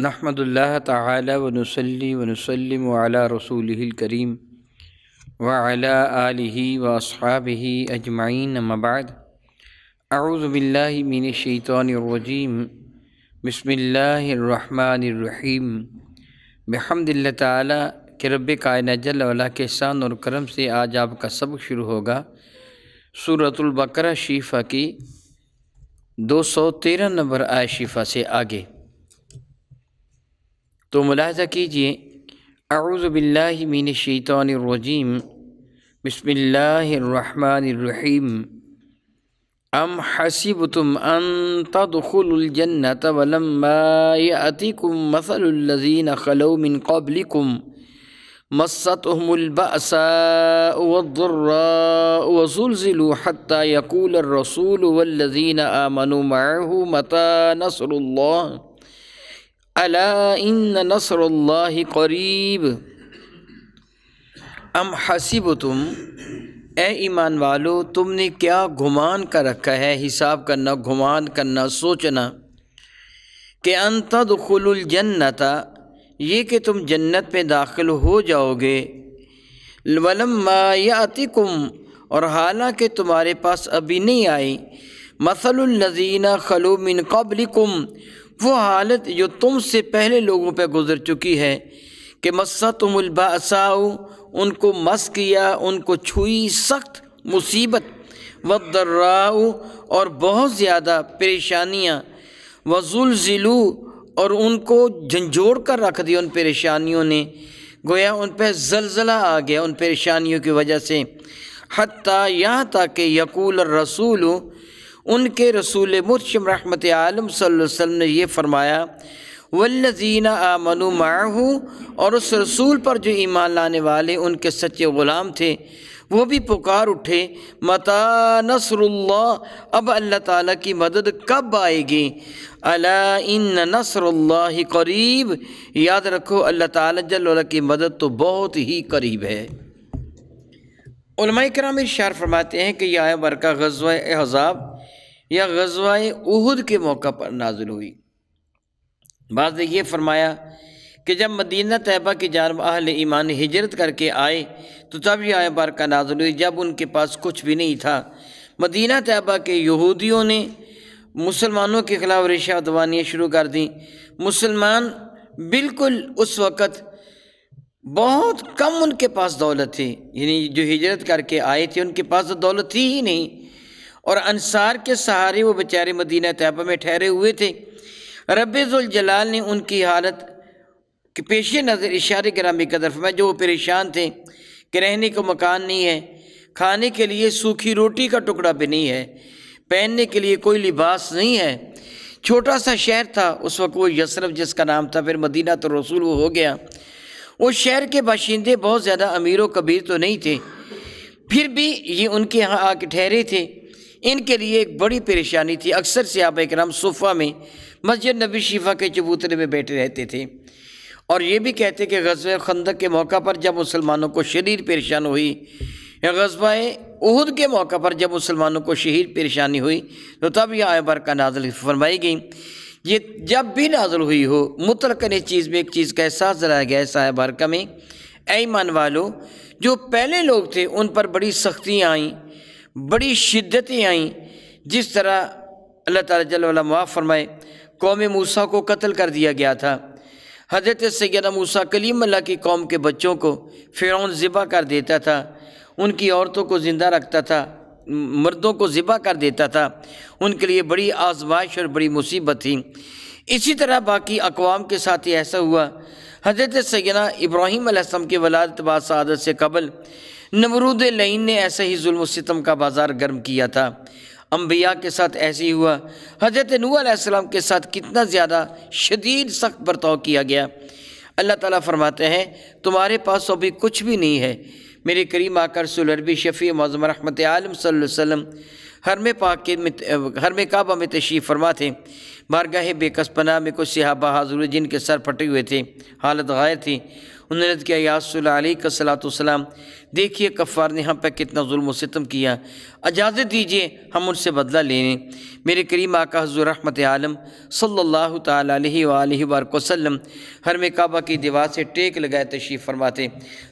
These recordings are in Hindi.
नहमदुल्लाह ताला व नसली व नसलम अला रसूल करीम व अला आलिही व असहाबही अजमाइन मबाद अऊज़बिल्लिमिनशैतरजीम बसमीम बहमदिल्ला ताला के रब कायन जल्ला के शान और करम से आज आपका सबक शुरू होगा सूरतुल्बकर शीफ़ा की दो सौ तेरह नंबर आय शीफ़ा से आगे तो मुलाजा कीजिए आउज़बिल्लिमिन शैतानरजीम बसमीम अम हसीब तुम अनतुलजन्नत वलम्मातिकुम मसलजीन खलोमिन कबलिकुम मसतहमुलबसुल्ज़िलु हत्ता यकूल रसूल वल्लजीन आमनु मता नसरुल्ला अला इन नसर करीब अम हसीब तुम ए ईमान वालो तुमने क्या घुमान कर रखा है हिसाब करना घुमान करना सोचना कि अनतदखलजन्नता ये कि तुम जन्नत में दाखिल हो जाओगे कुम और हालांकि तुम्हारे पास अभी नहीं आई मसलनजीना खलू मिन कबलिकुम वो हालत जो तुमसे पहले लोगों पर गुजर चुकी है कि मस्सा तुमबासाऊ उनको मस किया उनको छुई सख्त मुसीबत दर्राऊ और बहुत ज़्यादा परेशानियाँ वजुलजिलू और उनको झंझोड़ कर रख दिया उन परेशानियों ने गोया उन पर जलजला आ गया उन परेशानियों की वजह से हती यहाँ तक कि यकूल रसूल उनके रसूल मुर्शम रहमत आलम वसम ने यह फ़रमाया वल्लजीना आमनु माहू और उस रसूल पर जो ईमान लाने वाले उनके सच्चे ग़ुलाम थे वो भी पुकार उठे मता नसरुल्ला अब अल्लाह ताला की मदद कब आएगी अला इन नसरुल्ला करीब याद रखो अल्लाह ताला जल्ला की मदद तो बहुत ही करीब है कराम इशार फरमाते हैं कि यह आया बरका गजवा हजाब या गज़वा उहद के मौका पर नाजुल हुई बाद ये फरमाया कि जब मदीना तैबा की जानब अहल ईमान हिजरत करके आए तो तब यह आया बरका नाजुल हुई जब उनके पास कुछ भी नहीं था मदीना तैबा के यहूदियों ने मुसलमानों के ख़िलाफ़ रेशा दवानियाँ शुरू कर दी मुसलमान बिल्कुल उस वक़्त बहुत कम उनके पास दौलत थी यानी जो हिजरत करके आए थे उनके पास तो दौलत थी ही नहीं और अंसार के सहारे वो बेचारे मदीना तैबा में ठहरे हुए थे रबाल ने उनकी हालत के पेश नज़र इशारे ग्रामी तरफ में जो वो परेशान थे कि रहने को मकान नहीं है खाने के लिए सूखी रोटी का टुकड़ा भी नहीं है पहनने के लिए कोई लिबास नहीं है छोटा सा शहर था उस वक्त वो यसरफ जिसका नाम था फिर मदीना तो रसूल वो हो गया उस शहर के बाशिंदे बहुत ज़्यादा अमीर व कबीर तो नहीं थे फिर भी ये उनके यहाँ आके ठहरे थे इनके लिए एक बड़ी परेशानी थी अक्सर से आप एक सोफ़ा में मस्जिद नबी शिफा के चबूतरे में बैठे रहते थे और ये भी कहते कि गजब खंदक के मौका पर जब मुसलमानों को शरीर परेशान हुई गजबाए उहद के मौका पर जब मुसलमानों को शहीद परेशानी हुई तो तब यह आयबर का नाजल फरमाई गई ये जब भी नाजुल हुई हो मुतलकन चीज़ में एक चीज़ का एहसास जलाया गया है साहब हरका में ऐमान वालों जो पहले लोग थे उन पर बड़ी सख्तियाँ आईं बड़ी शिद्दतें आईं जिस तरह अल्लाह ताला जल मुआफ़ फरमाए कौम मूसा को कत्ल कर दिया गया था हजरत सैदा मूसा कलीम अल्लाह की कौम के बच्चों को फ़िरौन ज़िबा कर देता था उनकी औरतों को ज़िंदा रखता था मर्दों को ज़िबा कर देता था उनके लिए बड़ी आजमाइश और बड़ी मुसीबत थी इसी तरह बाकी अकवाम के साथ ही ऐसा हुआ हजरत सैना इब्राहिम अलैहिस्सलाम के वलादत बाद सदत से कबल नमरूद लईन ने ऐसे ही जुल्म सितम का बाज़ार गर्म किया था अम्बिया के साथ ऐसे ही हुआ हजरत नूसम के साथ कितना ज़्यादा शदीद सख्त बर्ताव किया गया अल्लाह ताला फरमाते हैं तुम्हारे पास अभी कुछ भी नहीं है मेरे करीम आकर सुलरबी शफ़ी मौज़म रहमत आलम वसम हर में पाक के हर में काबा में तशरीफ़ फरमा थे बारगाह बेकसपना में कुछ सिहाबा हाजुर जिनके सर फटे हुए थे हालत गायर थी उन्होंने किया यासली सलातम देखिए कफ़ार ने हम पर कितना जुल्म सितम किया इजाज़त दीजिए हम उनसे बदला ले लें मेरे करीम आका हजूर रहमत आलम सल्लल्लाहु सल्ला वरक वसलम हर में काबा की दीवार से टेक लगाए तशीफ़ फरमाते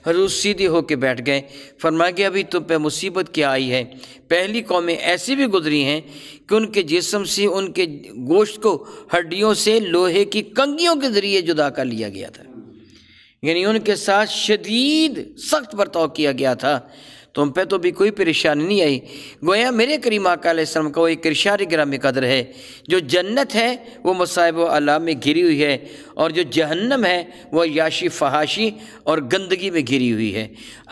हजूर सीधे होके बैठ गए फरमा कि अभी तुम पे मुसीबत क्या आई है पहली कौमें ऐसी भी गुजरी हैं कि उनके जिसम से उनके गोश्त को हड्डियों से लोहे की कंगियों के ज़रिए जुदा कर लिया गया था यानी उनके साथ शदीद सख्त बर्ताव किया गया था तुम तो पे तो भी कोई परेशानी नहीं आई गोया मेरे करीम आकाम का वो एक इरशार ग्राम कदर है जो जन्नत है वो मसाहब अला में घिरी हुई है और जो जहन्नम है वह याशी फहाशी और गंदगी में घिरी हुई है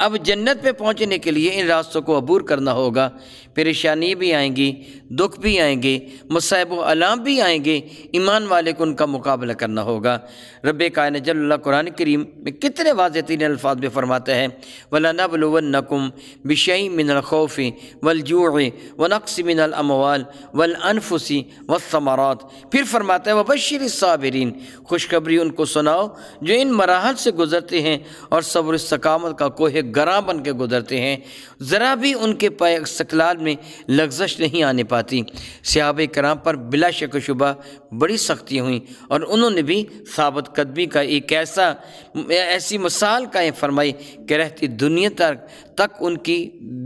अब जन्नत में पहुंचने के लिए इन रास्तों को अबूर करना होगा परेशानी भी आएंगी दुख भी आएंगे मसायब अलाम भी आएंगे ईमान वाले को उनका मुकाबला करना होगा रब कायन जल कुरान करीम में कितने वाज तीन अल्फाज में फरमाते हैं नकुम बिशई ख़ौफी वलजू वनक्स मिनल अमवाल वल व समारात फिर फरमाता है वबशर साबरीन खुशक खुशखबरी उनको सुनाओ जो इन मराहल से गुज़रते हैं और सब्र सकामत का कोहे गरा बन के गुज़रते हैं ज़रा भी उनके पाए सकलाल में लग्जश नहीं आने पाती सियाब कराम पर बिला शक शुबा बड़ी सख्ती हुई और उन्होंने भी सबत कदमी का एक ऐसा ऐसी मिसाल कायम फरमाई कि रहती दुनिया तक तक उनकी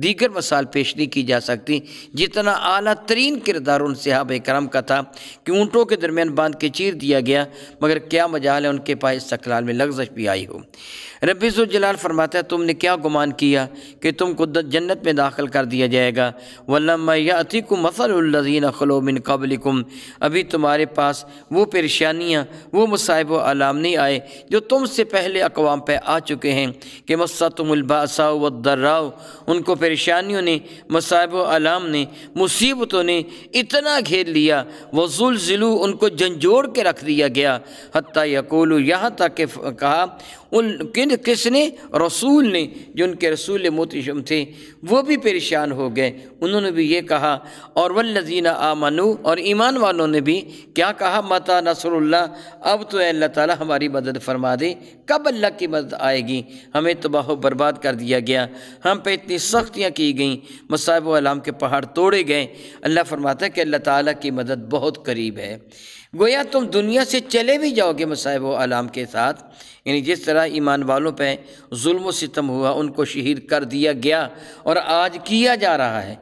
दीगर मसाल पेश नहीं की जा सकती जितना अली तरीन किरदार उन सहाब कराम का था कि ऊँटों के दरमियान बांध के चीर दिया गया मगर क्या क्या मजाल उनके पास इस्तकलाल में लग्जश भी आई हो जलाल फरमाता है तुमने क्या गुमान किया कि तुमको जन्नत में दाखिल कर दिया जाएगा वल्लमयाती को मसलजीन खलोमिन कबलिकुम अभी तुम्हारे पास वो परेशानियाँ वो मुसाहिब आलाम नहीं आए जो तुमसे पहले अकवाम पर आ चुके हैं कि मस्तमबासा व दर्राव उनको परेशानियों ने मसाहिब आलाम ने मुसीबतों ने इतना घेर लिया जुलू उनको झंझोड़ के रख दिया गया हती यकोलू यहाँ तक कि कहा उन किन किसने रसूल ने जो उनके रसूल मोतीशम थे वो भी परेशान हो गए उन्होंने भी ये कहा और वल्लजीना आमनु और ईमान वालों ने भी क्या कहा माता नसरुल्ला अब तो अल्लाह ताला हमारी मदद फरमा दे कब अल्लाह की मदद आएगी हमें तबाह बर्बाद कर दिया गया हम पे इतनी सख्तियाँ की गईं मसाब आलाम के पहाड़ तोड़े गए अल्लाह फरमाता है कि अल्लाह ताली की मदद बहुत करीब है गोया तुम दुनिया से चले भी जाओगे मसाहब आलाम के साथ यानी जिस तरह ईमान वालों पर जुल्म सितम हुआ उनको शहीद कर दिया गया और आज किया जा रहा है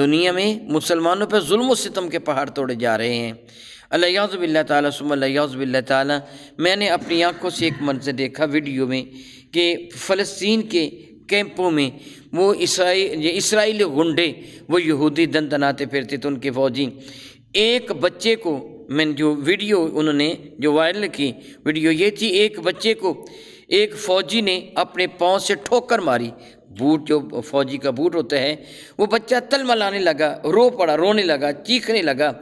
दुनिया में मुसलमानों पर म सितम के पहाड़ तोड़े जा रहे हैं अल्लाज़बिल्ला तालीज़बिल्ला ताली मैंने अपनी आँखों से एक मंजर देखा वीडियो में कि फ़लस्तीन के कैंपों में वो इसराइल इसराइली गुंडे वो यहूदी दन दनाते फिरते थे तो उनके फ़ौजी एक बच्चे को मैंने जो वीडियो उन्होंने जो वायरल की वीडियो ये थी एक बच्चे को एक फौजी ने अपने पाँव से ठोकर मारी बूट जो फौजी का बूट होता है वो बच्चा तलमलाने लगा रो पड़ा रोने लगा चीखने लगा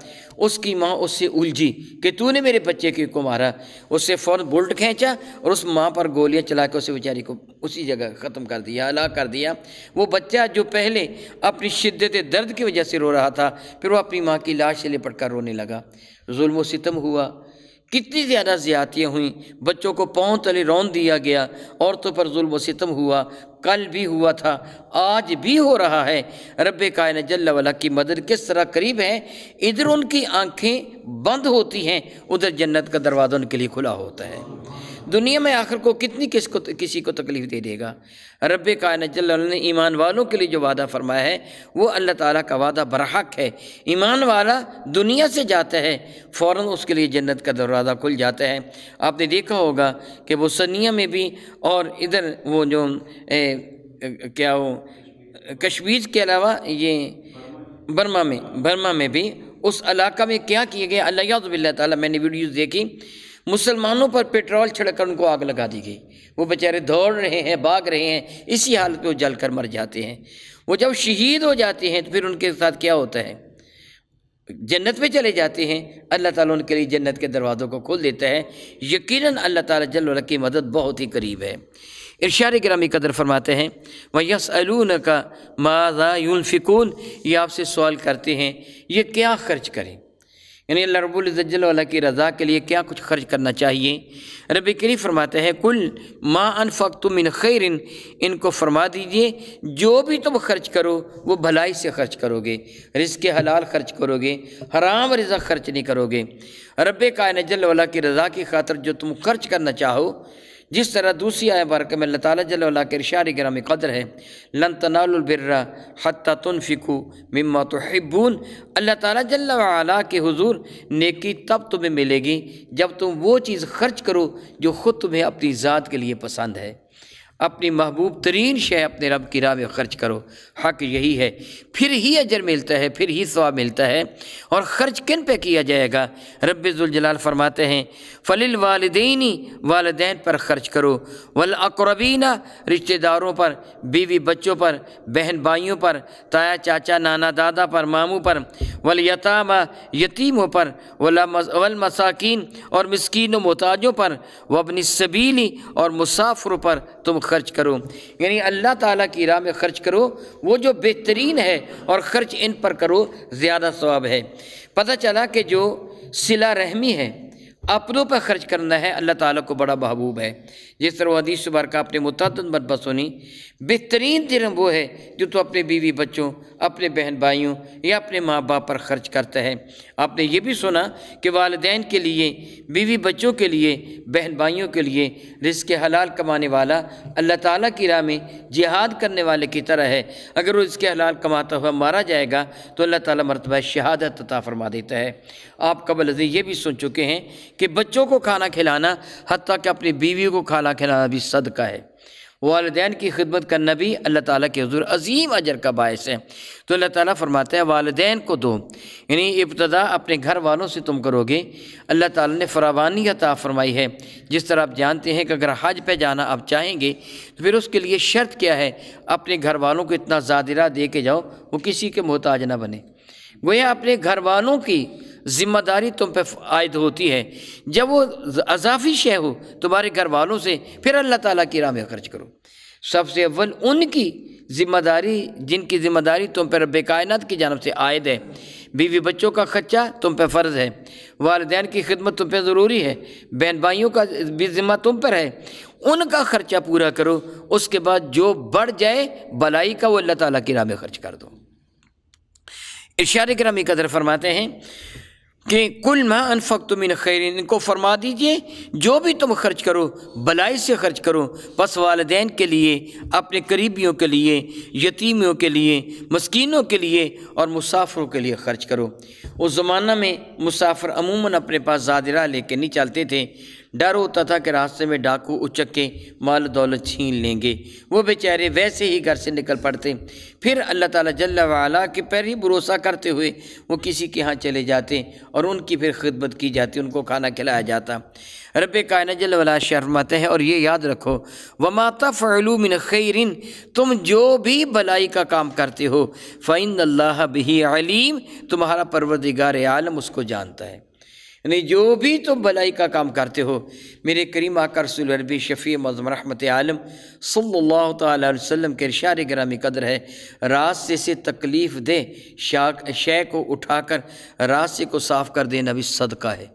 उसकी माँ उससे उलझी कि तूने मेरे बच्चे के को मारा उससे फ़ौरन बोल्ट खींचा और उस माँ पर गोलियाँ चला के उसे बेचारी को उसी जगह ख़त्म कर दिया अला कर दिया वो बच्चा जो पहले अपनी शिद्दत दर्द की वजह से रो रहा था फिर वो अपनी माँ की लाश से लिपट कर रोने लगा जुल्म सितम हुआ कितनी ज़्यादा ज़्यादतियाँ हुई बच्चों को पाँव तले रौन दिया गया औरतों पर जुल्म सितम हुआ कल भी हुआ था आज भी हो रहा है रब कायन जल्ला की मदद किस तरह करीब है इधर उनकी आँखें बंद होती हैं उधर जन्नत का दरवाज़ा उनके लिए खुला होता है दुनिया में आखिर को कितनी किस को किसी को तकलीफ़ दे देगा रब कानजल ने ईमान वालों के लिए जो वादा फरमाया है वो अल्लाह ताला का वादा बरहक है ईमान वाला दुनिया से जाता है फ़ौर उसके लिए जन्नत का दरवाज़ा खुल जाता है आपने देखा होगा कि वो सनिया में भी और इधर वो जो ए, क्या हो कश्मीर के अलावा ये बर्मा में बर्मा में भी उस इलाका में क्या किए गए अल्लाह तो ताली मैंने वीडियोज़ देखी मुसलमानों पर पेट्रोल छिड़कर उनको आग लगा दी गई वो बेचारे दौड़ रहे हैं भाग रहे हैं इसी हालत में जल कर मर जाते हैं वो जब शहीद हो जाते हैं तो फिर उनके साथ क्या होता है जन्नत में चले जाते हैं अल्लाह ताला उनके लिए जन्नत के दरवाज़ों को खोल देता है यकीनन अल्लाह ताला जल की मदद बहुत ही करीब है इरशार ग्रामी कदर फरमाते हैं वयस अलून का माजा यूनफिकून ये आपसे सवाल करते हैं ये क्या खर्च करें यानी अल्लाह रबुल्ज़ल वाला की रज़ा के लिए क्या कुछ खर्च करना चाहिए रब करी फरमाते हैं कुल माँ अनफ़क तुम इन खैर इनको फरमा दीजिए जो भी तुम खर्च करो वो भलाई से खर्च करोगे के हलाल खर्च करोगे हराम रज़ा खर्च नहीं करोगे रब का जल वाला की रज़ा की खातर जो तुम खर्च करना चाहो जिस तरह दूसरी आय बारक में अल्लाह ताली के इशार ग्रामी कदर है लन तनालबर्रा हती तुनफिकू मम्मा तो हिब्बून अल्लाह ताली जल्ला के हजूर नेकी तब तुम्हें मिलेगी जब तुम वो चीज़ खर्च करो जो ख़ुद तुम्हें अपनी ज़ात के लिए पसंद है अपनी महबूब तरीन शे अपने रब की राह में खर्च करो हक यही है फिर ही अजर मिलता है फिर ही सवाब मिलता है और ख़र्च किन पे किया जाएगा रब्ज़ुलजलाल फरमाते हैं फलिल वालदेनी वालदेन पर ख़र्च करो वल रिश्तेदारों पर बीवी बच्चों पर बहन भाइयों पर ताया चाचा नाना दादा पर मामों पर वलयता यतीमों पर वलमसाकिन और मस्किन मोताजों पर वबनी सबीली और मुसाफरों पर तुम खर्च करो यानी अल्लाह ताला की राह में खर्च करो वो जो बेहतरीन है और ख़र्च इन पर करो ज़्यादा स्वाब है पता चला कि जो सिला रहमी है अपनों पर खर्च करना है अल्लाह ताला को बड़ा महबूब है जिस तरह हदीस बार का आपने मुतद मरबा सुनी बेहतरीन दिन वो है जो तो अपने बीवी बच्चों अपने बहन भाइयों या अपने माँ बाप पर खर्च करता है आपने ये भी सुना कि वालदेन के लिए बीवी बच्चों के लिए बहन भाइयों के लिए रिस्क हलाल कमाने वाला अल्लाह ताली की राह में जिहाद करने वाले की तरह है अगर वो इसके हलाल कमाता हुआ मारा जाएगा तो अल्लाह ताली मरतबा शहादत तता फरमा देता है आप कबल अजी ये भी सुन चुके हैं कि बच्चों को खाना खिलाना हती कि अपनी बीवी को खाना खिलाना भी सदका है वालदेन की खिदमत करना भी अल्लाह ताला के हजूर अजीम अजर का बायस है तो अल्लाह ताला फरमाते हैं वालदेन को दो यानी इब्तदा अपने घर वालों से तुम करोगे अल्लाह ताला ने फरावानी अता फरमाई है जिस तरह आप जानते हैं कि अगर हज पे जाना आप चाहेंगे तो फिर उसके लिए शर्त क्या है अपने घर वालों को इतना ज़ादिरा दे के जाओ वो किसी के मोहताज ना बने गोया अपने घर वालों की ज़िम्मेदारी तुम पे आयद होती है जब वो अजाफी शह हो तुम्हारे घर वालों से फिर अल्लाह ताला की राह में खर्च करो सबसे अव्वल उनकी ज़िम्मेदारी जिनकी ज़िम्मेदारी तुम पर रब की जानब से आयद है बीवी बच्चों का खर्चा तुम पर फ़र्ज़ है वालदेन की खिदमत तुम पर ज़रूरी है बहन भाइयों का भी ज़िम्मा तुम पर है उनका ख़र्चा पूरा करो उसके बाद जो बढ़ जाए भलाई का वो अल्लाह ताला की राह में खर्च कर दो इशार करामी कदर फरमाते हैं कि कुल मैं अनफक तुम इन खैर इनको फरमा दीजिए जो भी तुम खर्च करो भलाई से खर्च करो बस वालदेन के लिए अपने करीबियों के लिए यतीमियों के लिए मस्किनों के लिए और मुसाफरों के लिए खर्च करो उस ज़माना में मुसाफर अमूमन अपने पास ज़ादिरा लेके नहीं चलते थे डर होता था कि रास्ते में डाकू उचक्के माल दौलत छीन लेंगे वो बेचारे वैसे ही घर से निकल पड़ते फिर अल्लाह ताला जल्ल वाला के पैर ही भरोसा करते हुए वो किसी के यहाँ चले जाते और उनकी फिर खिदमत की जाती उनको खाना खिलाया जाता रब कायन जल वाला शर्माते हैं और ये याद रखो माता फ़ैलू मिन खैरिन तुम जो भी भलाई का काम करते हो फ़ैन अल्लाह बही अलीम तुम्हारा परवरदिगार आलम उसको जानता है यानी जो भी तुम भलाई का काम करते हो मेरे करीम आकर सुलरबी शफ़ी मज़म रहमत आलम सल्ला तसम के इशार ग्रामी कदर है रास्ते से तकलीफ़ दे शाक शय को उठाकर रास्ते को साफ़ कर देना भी सदका है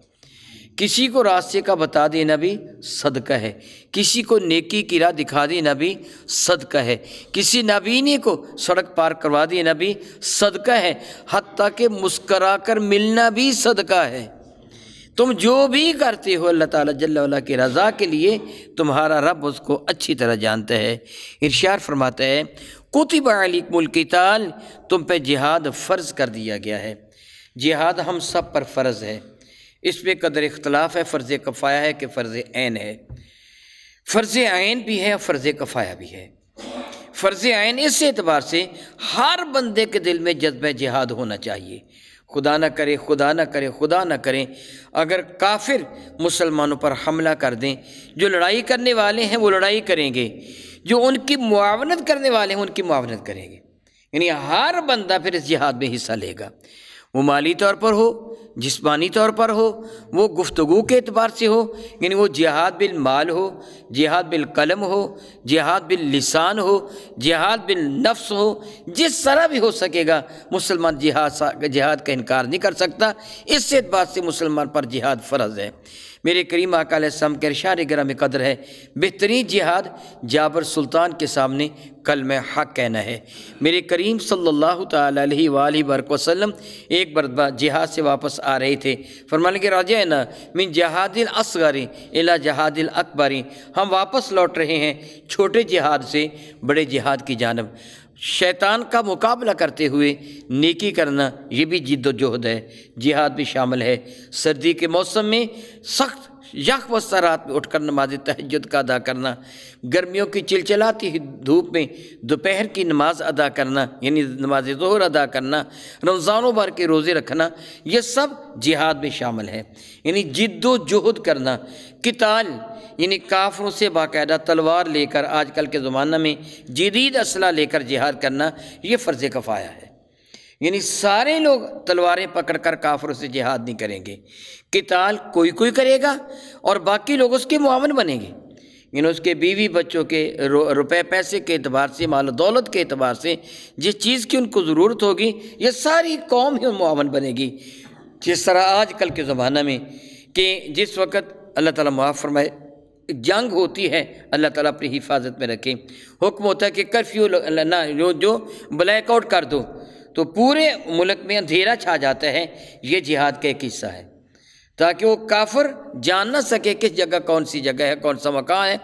किसी को रास्ते का बता देना भी सदका है किसी को नेकी की राह दिखा देना भी सदका है किसी नबीने को सड़क पार करवा देना भी सदका है हती कि मुस्करा कर मिलना भी सदका है तुम जो भी करते हो अल्लाह ताला जल्ला की रज़ा के लिए तुम्हारा रब उसको अच्छी तरह जानता है इरशार फरमाता है कुतब अलीकमकिताल तुम पे जिहाद फ़र्ज़ कर दिया गया है जिहाद हम सब पर फ़र्ज़ है इस पर कदर इख्तलाफ है फ़र्ज़ कफ़ाया है कि फ़र्ज़ आन है फ़र्ज़ आन भी है और फ़र्ज़ कफ़ाया भी है फ़र्ज़ आन इस एतबार से हर बंदे के दिल में जज्ब जिहाद होना चाहिए खुदा ना करे खुदा ना करे खुदा ना करें अगर काफिर मुसलमानों पर हमला कर दें जो लड़ाई करने वाले हैं वो लड़ाई करेंगे जो उनकी मुआवनत करने वाले हैं उनकी मुआवनत करेंगे यानी हर बंदा फिर इस जिहाद में हिस्सा लेगा वो माली तौर पर हो जिसमानी तौर पर हो वो गुफ्तगु के अतबार से हो यानी वो जिहाद बिल माल हो जिहाद बिल कलम हो जिहाद बिल लिसान हो जिहाद बिल नफ्स हो जिस तरह भी हो सकेगा मुसलमान जिहाद जिहाद का इनकार नहीं कर सकता इस एतबार से मुसलमान पर जिहाद फ़र्ज़ है मेरे करीम सम के ग्रह में कदर है बेहतरीन जिहाद जाबर सुल्तान के सामने कल में हक कहना है मेरे करीम सल्लल्लाहु अलैहि वरक वसलम एक बरतबा जिहाद से वापस आ रहे थे फरमान के राजा है ना मिन जहादिल असगरी इला जहादिल अकबरी हम वापस लौट रहे हैं छोटे जिहाद से बड़े जिहाद की जानब शैतान का मुकाबला करते हुए नेकी करना ये भी जिद्दोजहद है जिहाद भी शामिल है सर्दी के मौसम में सख्त यक वस्ता रात में उठकर नमाज तहजद का अदा करना गर्मियों की चिलचिलाती धूप में दोपहर की नमाज अदा करना यानी नमाज जहर अदा करना रमज़ानों भर के रोज़े रखना यह सब जिहाद में शामिल है यानी जिद्दोजहद करना किताल यानी काफरों से बाकायदा तलवार लेकर आजकल के ज़माना में जदीद असला लेकर जिहाद करना यह फ़र्ज़ कफ़ाया है यानी सारे लोग तलवारें पकड़कर काफरों से जिहाद नहीं करेंगे किताल कोई कोई करेगा और बाकी लोग उसके मुआवन बनेंगे यानी उसके बीवी बच्चों के रुपए पैसे के अतबार से माल दौलत के अतबार से जिस चीज़ की उनको ज़रूरत होगी ये सारी कौम ही मुआवन बनेगी जिस तरह आज कल के ज़माना में कि जिस वक्त अल्लाह ताला माफ़ फरमाए जंग होती है अल्लाह ताला अपनी हिफाजत में रखें हुक्म होता है कि कर्फ्यू ना जो ब्लैकआउट कर दो तो पूरे मुल्क में अंधेरा छा जाता है ये जिहाद का एक हिस्सा है ताकि वो काफर जान ना सके किस जगह कौन सी जगह है कौन सा मकान है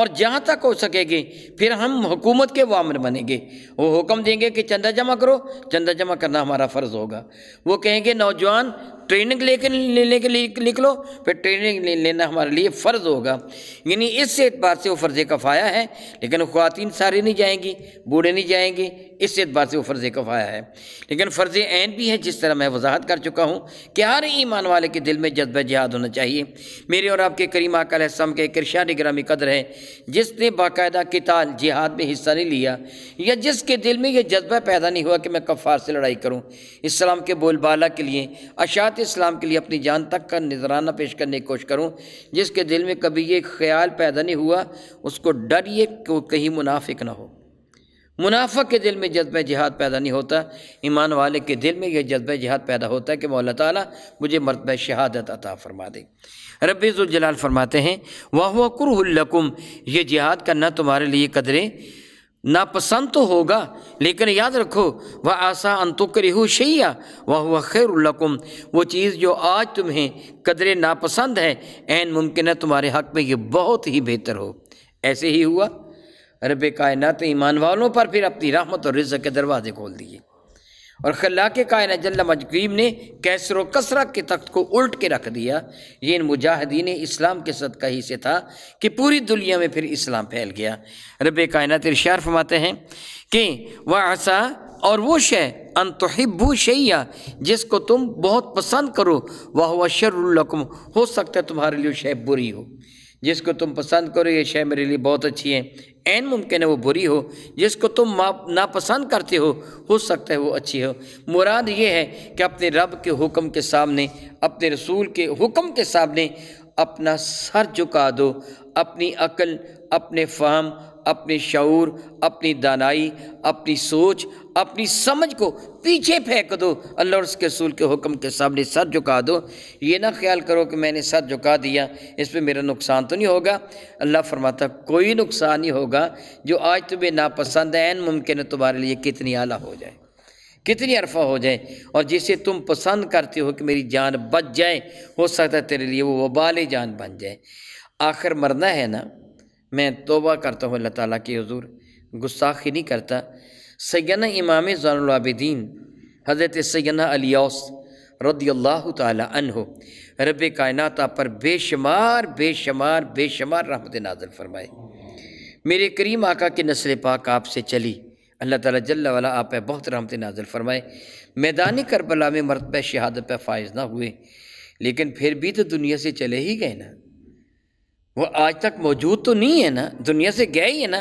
और जहाँ तक हो सकेगी फिर हम हुकूमत के वामन बनेंगे वो हुक्म देंगे कि चंदा जमा करो चंदा जमा करना हमारा फ़र्ज़ होगा वो कहेंगे नौजवान ट्रेनिंग लेके लेने के लिए निकलो फिर ट्रेनिंग ले, लेना हमारे लिए फ़र्ज़ होगा यानी इस एतबार से वो फ़र्ज़ कफ़ाया है लेकिन खुवान सारी नहीं जाएंगी बूढ़े नहीं जाएंगी इस एतबार से वो फ़र्ज़ कफ़ाया है लेकिन फ़र्ज़ ऐन भी है जिस तरह मैं वजाहत कर चुका हूँ कि हर ईमान वाले के दिल में जज्ब जहाद होना चाहिए मेरे और आपके करीमा सम के कृषा निगरामी कदर है जिसने बाकायदा किताल जिहाद में हिस्सा नहीं लिया या जिसके दिल में यह जज्बा पैदा नहीं हुआ कि मैं कफ़ार से लड़ाई करूँ इस्लाम के बोलबाला के लिए अशात इस्लाम के लिए अपनी जान तक का नजराना पेश करने की कोशिश करूँ जिसके दिल में कभी ये ख्याल पैदा नहीं हुआ उसको डर ये कहीं मुनाफिक ना हो मुनाफ़ा के दिल में जज्ब जिहाद पैदा नहीं होता ईमान वाले के दिल में यह जज्ब जिहाद पैदा होता है कि मौल ताला मुझे मरतब शहादत अता फरमा दे रबीज़ुलजलाल फरमाते हैं वाह हुआ कुरकुम यह जिहाद करना तुम्हारे लिए कदरें नापसंद तो होगा लेकिन याद रखो वह आसा अंतुकरहू शैया वह हुआ खैरकुम वो चीज़ जो आज तुम्हें कदरे नापसंद है एन मुमकिन है तुम्हारे हक़ में ये बहुत ही बेहतर हो ऐसे ही हुआ रब कायनत ईमान वालों पर फिर अपनी रहमत और रज़ के दरवाजे खोल दिए और खला के कायन जल्ला मजकीम ने कैसर कसरा के तख्त को उल्ट के रख दिया ये इन मुजाहिदीन इस्लाम के का ही से था कि पूरी दुनिया में फिर इस्लाम फैल गया रब कायनत इरशार फरमाते हैं कि वह आसा और वो शे अनतहिबू शैया जिसको तुम बहुत पसंद करो वह वशरकुम हो सकता है तुम्हारे लिए शे बुरी हो जिसको तुम पसंद करो ये शय मेरे लिए बहुत अच्छी है एन मुमकिन है वो बुरी हो जिसको तुम नापसंद करते हो हो सकता है वो अच्छी हो मुराद ये है कि अपने रब के हुक्म के सामने अपने रसूल के हुक्म के सामने अपना सर झुका दो अपनी अकल अपने फ़ाम अपने शूर अपनी दानाई अपनी सोच अपनी समझ को पीछे फेंक दो अल्लाह और उसके रसूल के हुक्म के सामने सर झुका दो ये ना ख्याल करो कि मैंने सर झुका दिया इस पर मेरा नुकसान तो नहीं होगा अल्लाह फरमाता कोई नुकसान नहीं होगा जो आज तुम्हें नापसंद है मुमकिन है तुम्हारे लिए कितनी आला हो जाए कितनी अरफा हो जाए और जिसे तुम पसंद करते हो कि मेरी जान बच जाए हो सकता है तेरे लिए वो वबाल जान बन जाए आखिर मरना है ना मैं तोबा करता हूँ अल्लाह ताला के हजूर गुस्साखी नहीं करता सैना इमाम जानलाबिदीन हज़रत सैना अलियास रदी अल्लाह तहो रब कायनता आप पर बेशुमार बेशुमार बेशुमार रहमत नाज़र फरमाए मेरे करीम आका के नस्ल पाक आपसे चली अल्लाह ताला जल्ल वाला आप पर बहुत रहमत नाजल फरमाए मैदानी करबला में मरतब शहादत पर फायज़ ना हुए लेकिन फिर भी तो दुनिया से चले ही गए ना वो आज तक मौजूद तो नहीं है ना दुनिया से गए ही है ना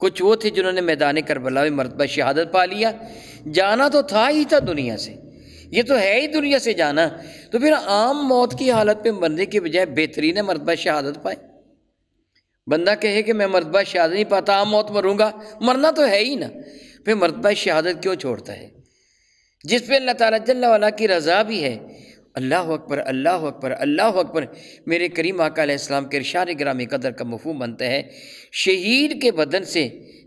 कुछ वो थे जिन्होंने मैदान करबला में मरतबा शहादत पा लिया जाना तो था ही था दुनिया से ये तो है ही दुनिया से जाना तो फिर आम मौत की हालत में मरने के बजाय बेहतरीन है मरतबा शहादत पाए बंदा कहे कि मैं मरतबा शहादत नहीं पाता आम मौत मरूंगा मरना तो है ही ना फिर मरतबा शहादत क्यों छोड़ता है जिस पे अल्लाह तला जल्ला की रज़ा भी है अल्लाह अकबर अल्लाह अकबर अल्लाह अकबर मेरे करीम आकाम के इशार ग्रामी कदर का मफहम बनता है शहीद के बदन से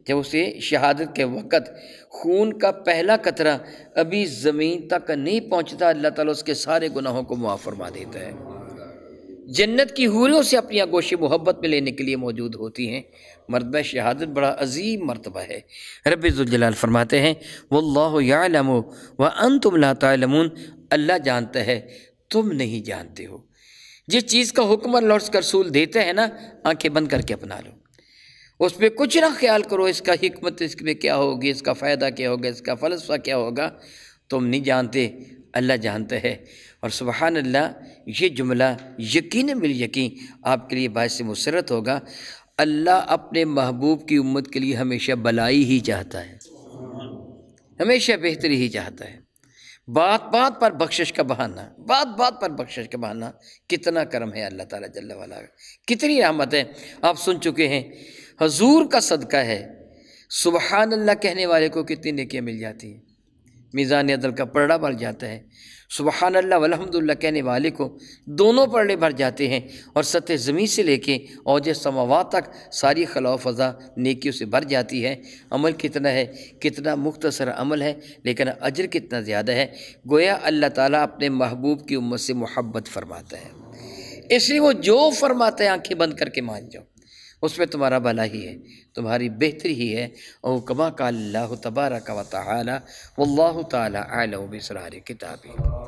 जब उसे शहादत के वक़्त खून का पहला कतरा अभी ज़मीन तक नहीं पहुँचता अल्लाह ताली उसके सारे गुनाहों को मुआफरमा देता है जन्नत की हूरों से अपनी आगोश मोहब्बत में लेने के लिए मौजूद होती हैं मरतब शहादत बड़ा अजीम मरतबा है रबाल फरमाते हैं वल्लाम व अन तुम लातमून अल्लाह जानता है तुम नहीं जानते हो जिस चीज़ का हुक्म लौट कर रसूल देते हैं ना आंखें बंद करके अपना लो उस पर कुछ ना ख्याल करो इसका हमत इसमें क्या होगी इसका फ़ायदा क्या होगा इसका फ़लसफा क्या होगा तुम नहीं जानते अल्लाह जानते हैं और सुबह ये जुमला यकीन मिल यकीन आपके लिए बायस मुसरत होगा अल्लाह अपने महबूब की उम्मत के लिए हमेशा भलाई ही चाहता है हमेशा बेहतरी ही चाहता है बात बात पर बख्शिश का बहाना बात बात पर बख्शिश का बहाना कितना कर्म है अल्लाह ताला जल्ला वाला कितनी रहमत है आप सुन चुके हैं हजूर का सदका है सुबहान अल्लाह कहने वाले को कितनी नकियाँ मिल जाती हैं मीज़ान अदल का पर्डा भर जाता है सुबहान अल्लाह वलहमदुल्ला कहने वाले को दोनों पर्डे भर जाते हैं और सतह ज़मीन से लेके औज समवा तक सारी खला फ़ज़ा नेकियों से भर जाती है अमल कितना है कितना मुख्तसर अमल है लेकिन अजर कितना ज़्यादा है गोया अल्लाह ताली अपने महबूब की उम्मत से मुहबत फरमाता है इसलिए वो जो फरमाता है आँखें बंद करके मान जाओ उसमें तुम्हारा भला ही है तुम्हारी बेहतरी ही है और कमा का अल्लाह का व ताली वल्ला ताली किताबी